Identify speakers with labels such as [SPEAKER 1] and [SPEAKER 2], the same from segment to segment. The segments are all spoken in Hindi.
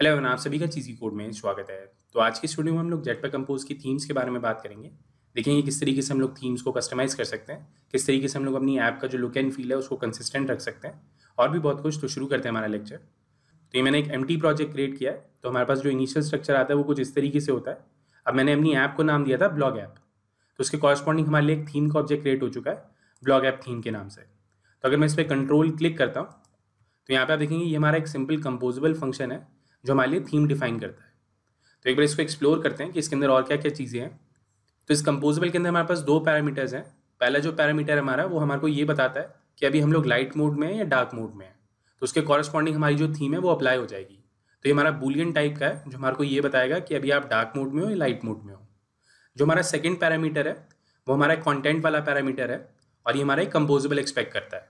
[SPEAKER 1] हेलो एवन आप सभी का चीज़ी कोड में स्वागत है तो आज के स्टूडियो में हम लोग जेट पर कम्पोज की थीम्स के बारे में बात करेंगे देखेंगे किस तरीके से हम लोग थीम्स को कस्टमाइज कर सकते हैं किस तरीके से हम लोग अपनी ऐप का जो लुक एंड फील है उसको कंसिस्टेंट रख सकते हैं और भी बहुत कुछ तो शुरू करते हैं हमारा लेक्चर तो ये मैंने एक एम प्रोजेक्ट क्रिएट किया है तो हमारे पास जो इनिशियल स्ट्रक्चर आता है वो कुछ इस तरीके से होता है अब मैंने अपनी ऐप को नाम दिया था ब्लॉग ऐप तो उसके कॉरस्पॉन्डिंग हमारे लिए एक थीम का ऑब्जेक्ट क्रिएट हो चुका है ब्लॉग ऐप थीम के नाम से तो अगर मैं इस पर कंट्रोल क्लिक करता हूँ तो यहाँ पे आप देखेंगे ये हमारा एक सिंपल कंपोजेबल फंक्शन है जो हमारे लिए थीम डिफाइन करता है तो एक बार इसको एक्सप्लोर करते हैं कि इसके अंदर और क्या क्या चीज़ें हैं तो इस कंपोजेबल के अंदर हमारे पास दो पैरामीटर्स हैं पहला जो पैरामीटर हमारा वो हमारे को ये बताता है कि अभी हम लोग लाइट मोड में हैं या डार्क मोड में हैं तो उसके कॉरस्पॉन्डिंग हमारी जो थीम है वो अप्लाई हो जाएगी तो ये हमारा बुलियन टाइप का है जो हमारे को ये बताएगा कि अभी आप डार्क मोड में हो या लाइट मोड में हो जो हमारा सेकेंड पैरामीटर है वो हमारा कॉन्टेंट वाला पैरामीटर है और ये हमारा एक कंपोजेबल एक्सपेक्ट करता है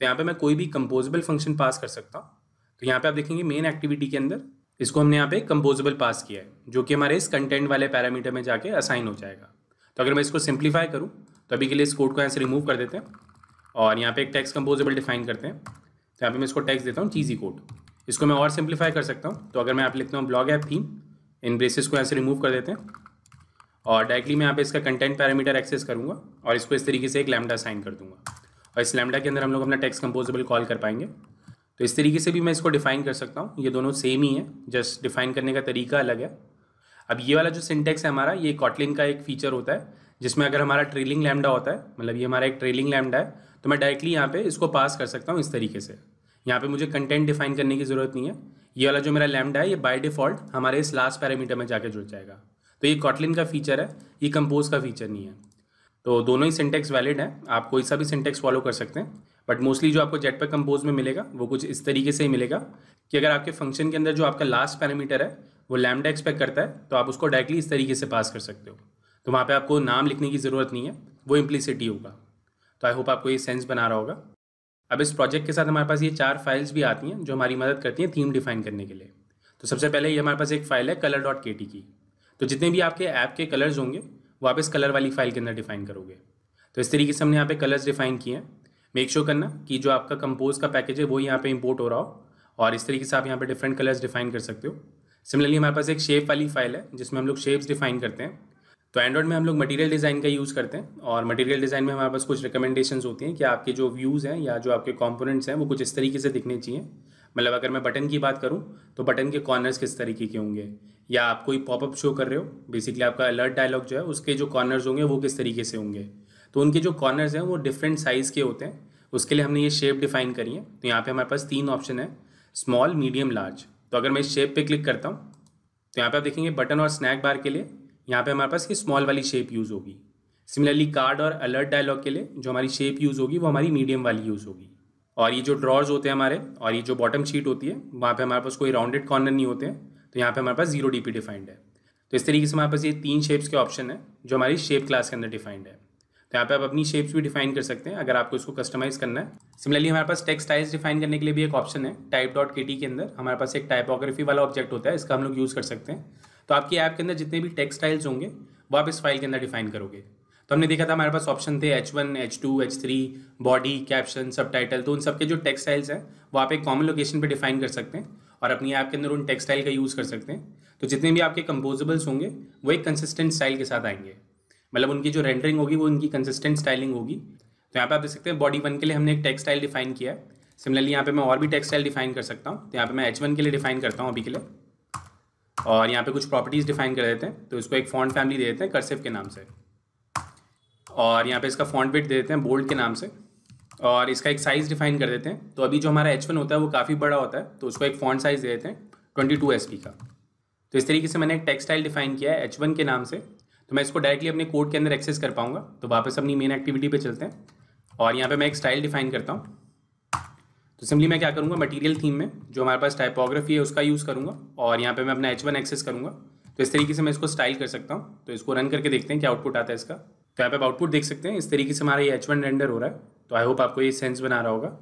[SPEAKER 1] तो यहाँ पे मैं कोई भी कंपोजेबल फंक्शन पास कर सकता हूँ तो यहाँ पे आप देखेंगे मेन एक्टिविटी के अंदर इसको हमने यहाँ पे कंपोजेबल पास किया है जो कि हमारे इस कंटेंट वाले पैरामीटर में जाके असाइन हो जाएगा तो अगर मैं इसको सिंप्लीफाई करूँ तो अभी के लिए इस कोड को यहाँ से रिमूव कर देते हैं और यहाँ पे एक टैक्स कंपोजेबल डिफाइन करते हैं तो यहाँ पे मैं इसको टैक्स देता हूँ चीज़ी कोड इसको मैं और सिंप्लीफाई कर सकता हूँ तो अगर मैं आप लिखता हूँ blog app theme in braces को यहाँ से रिमूव कर देते हैं और डायरेक्टली मैं यहाँ पे इसका कंटेंट पैरामीटर एक्सेस करूँगा और इसको इस तरीके से एक लैमडा साइन कर दूँगा और इस लैमडा के अंदर हम लोग अपना टैक्स कंपोजेबल कॉल कर पाएंगे तो इस तरीके से भी मैं इसको डिफ़ाइन कर सकता हूँ ये दोनों सेम ही है जस्ट डिफ़ाइन करने का तरीका अलग है अब ये वाला जो सिंटेक्स है हमारा ये कॉटलिन का एक फीचर होता है जिसमें अगर हमारा ट्रेलिंग लैमडा होता है मतलब ये हमारा एक ट्रेलिंग लैमडा है तो मैं डायरेक्टली यहाँ पे इसको पास कर सकता हूँ इस तरीके से यहाँ पे मुझे कंटेंट डिफाइन करने की ज़रूरत नहीं है ये वाला जो मेरा लैमडा है ये बाय डिफ़ॉल्ट हमारे इस लास्ट पैरामीटर में जाके जुड़ जाएगा तो ये कॉटलिन का फीचर है ये कंपोज का फीचर नहीं है तो दोनों ही सिंटेक्स वैलिड है आप कोई सा भी सिंटेक्स फॉलो कर सकते हैं बट मोस्टली जो आपको जेटपैक कंपोज में मिलेगा वो कुछ इस तरीके से ही मिलेगा कि अगर आपके फंक्शन के अंदर जो आपका लास्ट पैरामीटर है वो लैमडा एक्सपेक्ट करता है तो आप उसको डायरेक्टली इस तरीके से पास कर सकते हो तो वहाँ पे आपको नाम लिखने की ज़रूरत नहीं है वो इम्प्लीसिटी होगा तो आई होप आपको ये सेंस बना रहा होगा अब इस प्रोजेक्ट के साथ हमारे पास ये चार फाइल्स भी आती हैं जो हमारी मदद करती हैं थीम डिफाइन करने के लिए तो सबसे पहले ये हमारे पास एक फ़ाइल है कलर डॉट के टी की तो जितने भी आपके ऐप के कलर्स होंगे वो आप इस कलर वाली फ़ाइल के अंदर डिफाइन करोगे तो इस तरीके से हमने यहाँ पे कलर्स डिफाइन किए हैं मेक श्योर sure करना कि जो आपका कंपोज का पैकेज है वो यहाँ पे इंपोर्ट हो रहा हो और इस तरीके से आप यहाँ पे डिफरेंट कलर्स डिफाइन कर सकते हो सिमिलरली हमारे पास एक शेप वाली फाइल है जिसमें हम लोग शेप्स डिफाइन करते हैं तो एंड्रॉइड में हम लोग मटेरियल डिज़ाइन का यूज़ करते हैं और मटेरियल डिज़ाइन में हमारे पास कुछ रिकमेंडेशंस होती हैं कि आपके जो व्यूज़ हैं या जो आपके कंपोनेंट्स हैं वो कुछ इस तरीके से दिखने चाहिए मतलब अगर मैं बटन की बात करूँ तो बटन के कॉर्नर्स किस तरीके के होंगे या आप कोई पॉपअप शो कर रहे हो बेसिकली आपका अलर्ट डायलॉग जो है उसके जो कॉर्नर्स होंगे वो किस तरीके से होंगे तो उनके जो कॉर्नर्स हैं वो डिफरेंट साइज़ के होते हैं उसके लिए हमने ये शेप डिफाइन करी है तो यहाँ पे हमारे पास तीन ऑप्शन है स्मॉल मीडियम लार्ज तो अगर मैं इस शेप पे क्लिक करता हूँ तो यहाँ पे आप देखेंगे बटन और स्नैक बार के लिए यहाँ पे हमारे पास ये स्मॉल वाली शेप यूज़ होगी सिमिलरली कार्ड और अलर्ट डायलॉग के लिए जो हमारी शेप यूज़ होगी वो हमारी मीडियम वाली यूज़ होगी और ये जो ड्रॉर्स होते हैं हमारे और ये जो बॉटम शीट होती है वहाँ पर हमारे पास कोई राउंडेड कॉर्नर नहीं होते हैं तो यहाँ पर हमारे पास जीरो डी डिफाइंड है तो इस तरीके से हमारे पास ये तीन शेप्स के ऑप्शन है जो हमारी शेप क्लास के अंदर डिफाइंड है यहाँ पे आप अपनी शेप्स भी डिफाइन कर सकते हैं अगर आपको इसको कस्टमाइज करना है सिमिलरली हमारे पास टेक्स्ट टाइज डिफाइन करने के लिए भी एक ऑप्शन है टाइप डॉट के टी के अंदर हमारे पास एक टाइपोग्राफी वाला ऑब्जेक्ट होता है इसका हम लोग यूज़ कर सकते हैं तो आपकी ऐप के अंदर जितने भी टेक्स टाइल्स होंगे वो आप इस फाइल के अंदर डिफाइन करोगे तो हमने देखा था हमारे पास ऑप्शन थे H one H two H three body caption subtitle तो उन सबके जो टेक्सटाइल्स हैं वो आप एक कॉमन लोकेशन पे डिफाइन कर सकते हैं और अपनी ऐप के अंदर उन टेक्सटाइल का यूज़ कर सकते हैं तो जितने भी आपके कंपोजेबल्स होंगे वो एक कंसिस्टेंट स्टाइल के साथ आएंगे मतलब उनकी जो रेंडरिंग होगी वो उनकी कंसिस्टेंट स्टाइलिंग होगी तो यहाँ पे आप देख सकते हैं बॉडी वन के लिए हमने एक टेक्सटाइल डिफाइन किया है सिमिलरली यहाँ पे मैं और भी टेक्सटाइल डिफाइन कर सकता हूँ तो यहाँ पे मैं एच के लिए डिफाइन करता हूँ अभी के लिए और यहाँ पे कुछ प्रॉपर्टीज़ डिफाइन कर देते हैं तो इसको एक फॉन्ट फैमिली दे देते हैं करसेफ़ के नाम से और यहाँ पे इसका फॉन्ट बिट दे देते हैं बोल्ड के नाम से और इसका एक साइज़ डिफाइन कर देते हैं तो अभी जो हमारा एच होता है वो काफ़ी बड़ा होता है तो उसको एक फॉन्ट साइज़ दे देते हैं ट्वेंटी टू का तो इस तरीके से मैंने एक टेक्सटाइल डिफाइन किया है एच के नाम से तो मैं इसको डायरेक्टली अपने कोड के अंदर एक्सेस कर पाऊंगा तो वापस अपनी मेन एक्टिविटी पे चलते हैं और यहाँ पे मैं एक स्टाइल डिफाइन करता हूँ तो सिंपली मैं क्या करूँगा मटेरियल थीम में जो हमारे पास टाइपोग्राफी है उसका यूज़ करूँगा और यहाँ पर मैं अपना एच एक्सेस करूँगा तो इस तरीके से मैं इसको स्टाइल कर सकता हूँ तो इसको रन करके देखते हैं क्या आउटपुट आता है इसका तो यहाँ पर आप आउटपुट देख सकते हैं इस तरीके से हमारा ये एच रेंडर हो रहा है तो आई होप आपको ये सेंस बना रहा होगा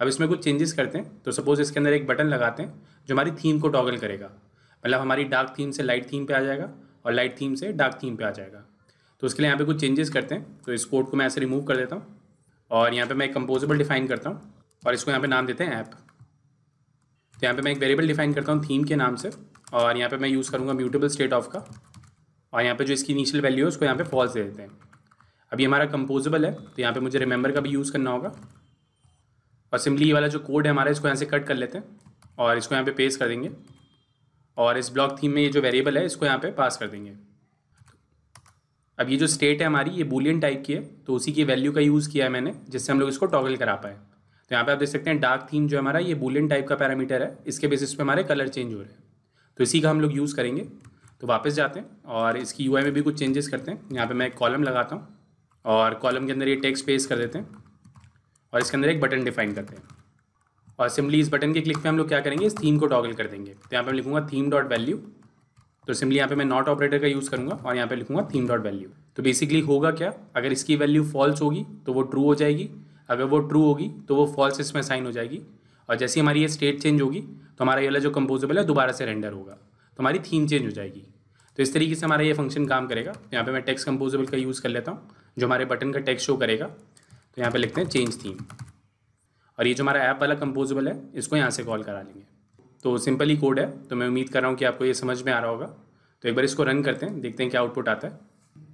[SPEAKER 1] अब इसमें कुछ चेंजेस करते हैं तो सपोज़ इसके अंदर एक बटन लगाते हैं जो हमारी थीम को टॉगल करेगा मतलब हमारी डार्क थीम से लाइट थीम पे आ जाएगा और लाइट थीम से डार्क थीम पे आ जाएगा तो उसके लिए यहाँ पे कुछ चेंजेस करते हैं तो इस कोड को मैं ऐसे रिमूव कर देता हूँ और यहाँ पे मैं एक कंपोजेबल डिफाइन करता हूँ और इसको यहाँ पे नाम देते हैं ऐप तो यहाँ पे मैं एक वेरिएबल डिफाइन करता हूँ थीम के नाम से और यहाँ पर मैं यूज़ करूँगा म्यूटेबल स्टेट ऑफ का और यहाँ पर जो इसकी इनिशियल वैल्यू है उसको यहाँ पर फॉल्स दे देते हैं अभी हमारा कंपोजेबल है तो यहाँ पर मुझे रिमेंबर का भी यूज़ करना होगा और सिम्पली ये वाला जो कोड है हमारा इसको यहाँ से कट कर लेते हैं और इसको यहाँ पे पेस्ट कर देंगे और इस ब्लॉक थीम में ये जो वेरिएबल है इसको यहाँ पे पास कर देंगे अब ये जो स्टेट है हमारी ये बुलियन टाइप की है तो उसी की वैल्यू का यूज़ किया है मैंने जिससे हम लोग इसको टॉगल करा पाए तो यहाँ पे आप देख सकते हैं डार्क थीम जो हमारा ये बुलियन टाइप का पैरामीटर है इसके बेसिस पे हमारे कलर चेंज हो रहे हैं तो इसी का हम लोग यूज़ करेंगे तो वापस जाते हैं और इसकी यू में भी कुछ चेंजेस करते हैं यहाँ पर मैं एक कॉलम लगाता हूँ और कॉलम के अंदर ये टेक्स पेस कर देते हैं और इसके अंदर एक बटन डिफाइन करते हैं और सिम्बली इस बटन के क्लिक पे हम लोग क्या करेंगे इस थीम को टॉगल कर देंगे तो यहाँ पे मैं लिखूंगा थीम डॉट वैल्यू तो सिम्बली यहाँ पे मैं नॉट ऑपरेटर का यूज़ करूँगा और यहाँ पे लिखूँगा थीम डॉट वैल्यू तो बेसिकली होगा क्या अगर इसकी वैल्यू फॉल्स होगी तो वो ट्रू हो जाएगी अगर वो ट्रू होगी तो वो फॉल्स इसमें साइन हो जाएगी और जैसे हमारी ये स्टेट चेंज होगी तो हमारा ये वाला जो कंपोजेबल है दोबारा से रेंडर होगा तो हमारी थीम चेंज हो जाएगी तो इस तरीके से हमारा ये फंक्शन काम करेगा तो यहाँ पे मैं टेक्स्ट कंपोजेबल का यूज़ कर लेता हूँ जो हमारे बटन का टेक्स्ट शो करेगा तो यहाँ पे लिखते हैं चेंज थीम और ये जो हमारा ऐप वाला कंपोजेबल है इसको यहाँ से कॉल करा लेंगे तो सिंपल ही कोड है तो मैं उम्मीद कर रहा हूँ कि आपको ये समझ में आ रहा होगा तो एक बार इसको रन करते हैं देखते हैं क्या आउटपुट आता है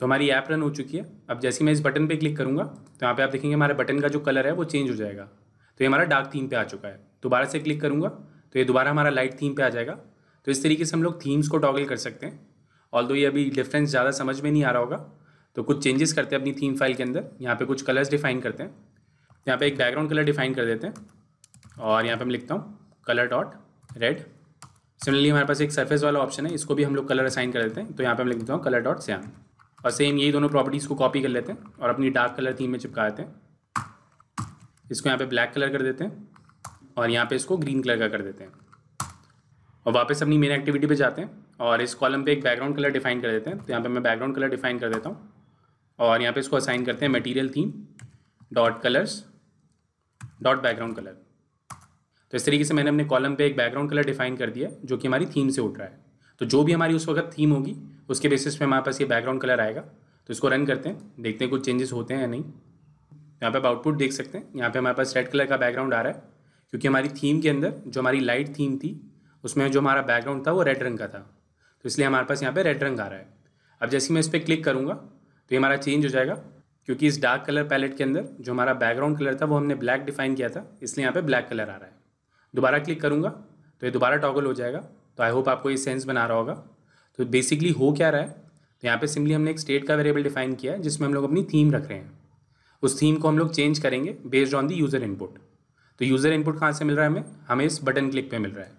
[SPEAKER 1] तो हमारी ऐप रन हो चुकी है अब जैसे मैं इस बटन पर क्लिक करूँगा तो यहाँ पर आप देखेंगे हमारे बटन का जो कलर है वो चेंज हो जाएगा तो ये हमारा डार्क थीम पर आ चुका है दोबारा से क्लिक करूँगा तो ये दोबारा हमारा लाइट थीम पर आ जाएगा तो इस तरीके से हम लोग थीम्स को टॉगल कर सकते हैं ऑल दो ये अभी डिफरेंस ज़्यादा समझ में नहीं आ रहा होगा तो कुछ चेंजेस करते हैं अपनी थीम फाइल के अंदर यहाँ पर कुछ कलर्स डिफाइन करते हैं यहाँ पे एक बैकग्राउंड कलर डिफाइन कर देते हैं और यहाँ पे मैं लिखता हूँ कलर डॉट रेड सिमिलरली हमारे पास एक सरफेस वाला ऑप्शन है इसको भी हम लोग कलर तो असाइन कर देते हैं तो यहाँ पे मैं लिख देता हूँ कलर डॉट सेम और सेम यही दोनों प्रॉपर्टीज़ को कॉपी कर लेते हैं और अपनी डार्क कलर थीम में चिपका देते हैं इसको यहाँ पे ब्लैक कलर कर देते हैं और यहाँ पे इसको ग्रीन कलर का कर देते हैं और वापस अपनी मेन एक्टिविटी पर जाते हैं और इस कॉलम पर एक बैकग्राउंड कलर डिफाइन कर देते हैं तो यहाँ पर मैं बैकग्राउंड कलर डिफाइन कर देता हूँ और यहाँ पे इसको असाइन करते हैं material theme dot colours dot background colour तो इस तरीके से मैंने अपने कॉलम पे एक बैकग्राउंड कलर डिफाइन कर दिया जो कि हमारी थीम से उठ रहा है तो जो भी हमारी उस वक्त थीम होगी उसके बेसिस पे हमारे पास ये बैकग्राउंड कलर आएगा तो इसको रन करते हैं देखते हैं कुछ चेंजेस होते हैं या नहीं यहाँ पे आप आउटपुट देख सकते हैं यहाँ पे हमारे पास रेड कलर का बैकग्राउंड आ रहा है क्योंकि हमारी थीम के अंदर जो हमारी लाइट थीम थी उसमें जो हमारा बैकग्राउंड था वो रेड रंग का था तो इसलिए हमारे पास यहाँ पर रेड रंग आ रहा है अब जैसे मैं इस पर क्लिक करूँगा तो ये हमारा चेंज हो जाएगा क्योंकि इस डार्क कलर पैलेट के अंदर जो हमारा बैकग्राउंड कलर था वो हमने ब्लैक डिफाइन किया था इसलिए यहाँ पे ब्लैक कलर आ रहा है दोबारा क्लिक करूँगा तो ये दोबारा टॉगल हो जाएगा तो आई होप आपको ये सेंस बना रहा होगा तो बेसिकली हो क्या रहा है तो यहाँ पे सिंपली हमने एक स्टेट का वेरिएबल डिफाइन किया है जिसमें हम लोग अपनी थीम रख रहे हैं उस थीम को हम लोग चेंज करेंगे based on the user input तो यूज़र इनपुट कहाँ से मिल रहा है हमें हमें इस बटन क्लिक पर मिल रहा है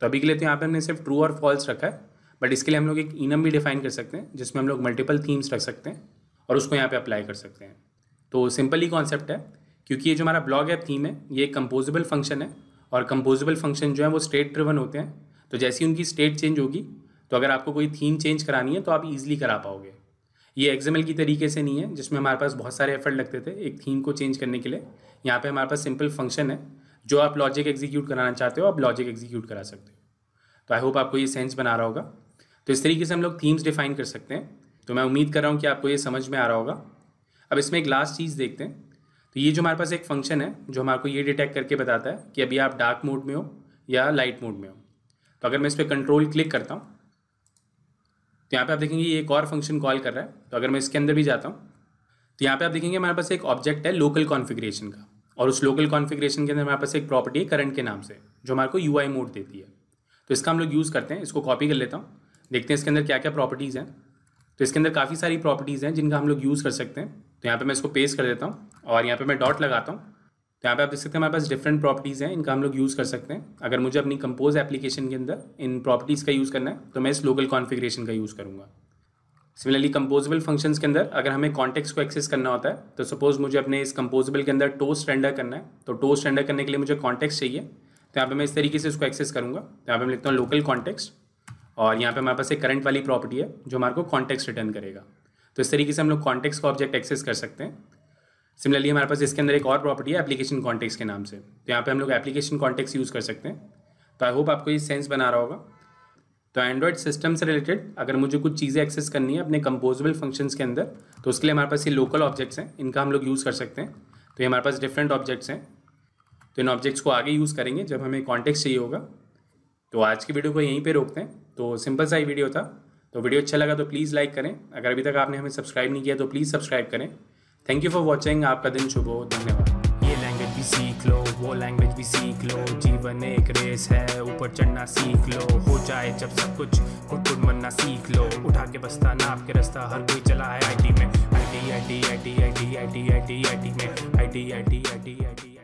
[SPEAKER 1] तो अभी के लिए तो यहाँ पर हमने सिर्फ ट्रू और फॉल्स रखा है बट इसके लिए हम लोग एक इनम भी डिफाइन कर सकते हैं जिसमें हम लोग मल्टीपल थीम्स रख सकते हैं और उसको यहाँ पे अप्लाई कर सकते हैं तो सिंपल ही कॉन्सेप्ट है क्योंकि ये जो हमारा ब्लॉग ऐप थीम है ये कंपोजेबल फंक्शन है और कंपोजेबल फंक्शन जो है वो स्टेट ड्रिवन होते हैं तो जैसे ही उनकी स्टेट चेंज होगी तो अगर आपको कोई थीम चेंज करानी है तो आप इजीली करा पाओगे ये एग्जामल की तरीके से नहीं है जिसमें हमारे पास बहुत सारे एफर्ट लगते थे एक थीम को चेंज करने के लिए यहाँ पे हमारे पास सिंपल फंक्शन है जो आप लॉजिक एग्जीक्यूट कराना चाहते हो आप लॉजिक एग्जीक्यूट करा सकते हो तो आई होप आपको ये सेंस बना रहा होगा तो इस तरीके से हम लोग थीम्स डिफाइन कर सकते हैं तो मैं उम्मीद कर रहा हूँ कि आपको ये समझ में आ रहा होगा अब इसमें एक लास्ट चीज़ देखते हैं तो ये जो हमारे पास एक फंक्शन है जो हमारे को ये डिटेक्ट करके बताता है कि अभी आप डार्क मोड में हो या लाइट मोड में हो तो अगर मैं इस पर कंट्रोल क्लिक करता हूँ तो यहाँ पे आप देखेंगे ये एक और फंक्शन कॉल कर रहा है तो अगर मैं इसके अंदर भी जाता हूँ तो यहाँ पे आप देखेंगे हमारे पास एक ऑब्जेक्ट है लोकल कॉन्फ़िगरेशन का और उस लोकल कॉन्फ़िगरेशन के अंदर हमारे पास एक प्रॉपर्टी है करंट के नाम से जो हमारे को यू मोड देती है तो इसका हम लोग यूज़ करते हैं इसको कॉपी कर लेता हूँ देखते हैं इसके अंदर क्या क्या प्रॉपर्टीज़ हैं तो इसके अंदर काफ़ी सारी प्रॉपर्टीज़ हैं जिनका हम लोग यूज़ कर सकते हैं तो यहाँ पे मैं इसको पेस्ट कर देता हूँ और यहाँ पे मैं डॉट लगाता हूँ तो यहाँ पे आप देख सकते हैं हमारे पास डिफरेंट प्रॉपर्टीज़ हैं इनका हम लोग यूज़ कर सकते हैं अगर मुझे अपनी कंपोज एप्लीकेशन के अंदर इन प्रॉपर्टीज़ का यूज़ करना है तो मैं इस लोकल कॉन्फिग्रेशन का यूज़ करूँगा सिमिलरली कंपोजेबल फंक्शंस के अंदर अगर हमें कॉन्टेक्स को एक्सेस करना होता है तो सपोज़ मुझे अपने इस कंपोजेबल के अंदर टोस्ट रेंडर करना है तो टोस्ट रेंडर करने के लिए मुझे कॉन्टेक्स चाहिए तो यहाँ पे मैं इस तरीके से इसको एक्सेस करूँगा तो यहाँ पे मैं लिखता हूँ लोकल कॉन्टेक्स्ट और यहाँ पे हमारे पास एक करंट वाली प्रॉपर्टी है जो हमारे को कॉन्टेक्स्ट रिटर्न करेगा तो इस तरीके से हम लोग कॉन्टेक्स्ट का ऑब्जेक्ट एक्सेस कर सकते हैं सिमिलरली हमारे पास इसके अंदर एक और प्रॉपर्टी है एप्लीकेशन कॉन्टेक्स्ट के नाम से तो यहाँ पर हम लोग एप्लीकेशन कॉन्टेक्स्ट यूज़ कर सकते हैं तो आई होप आपको ये सेंस बना रहा होगा तो एंड्रॉयड सिस्टम से रिलेटेड अगर मुझे कुछ चीज़ें एक्सेस करनी है अपने कंपोजेबल फंक्शंस के अंदर तो उसके लिए हमारे पास ये लोकल ऑब्जेक्ट्स हैं इनका हम लोग यूज़ कर सकते हैं तो ये हमारे पास डिफरेंट ऑब्जेक्ट्स हैं तो इन ऑब्जेक्ट्स को आगे यूज़ करेंगे जब हमें कॉन्टेक्स्ट चाहिए होगा तो आज की वीडियो को यहीं पे रोकते हैं तो सिंपल सा ही वीडियो था तो वीडियो अच्छा लगा तो प्लीज़ लाइक करें अगर अभी तक आपने हमें सब्सक्राइब नहीं किया तो प्लीज़ सब्सक्राइब करें थैंक यू फॉर वॉचिंग आपका दिन शुभ हो धन्यवाद ये लैंग्वेज भी सीख लो वो लैंग्वेज भी सीख लो जीवन एक रेस है ऊपर चढ़ना सीख लो हो जाए जब सब कुछ खुद खुद मरना सीख लो उठा के बस्ता ना आपके रास्ता हर कोई चला है आई में I T I T I T I T I T I T I T में I T I T I T I T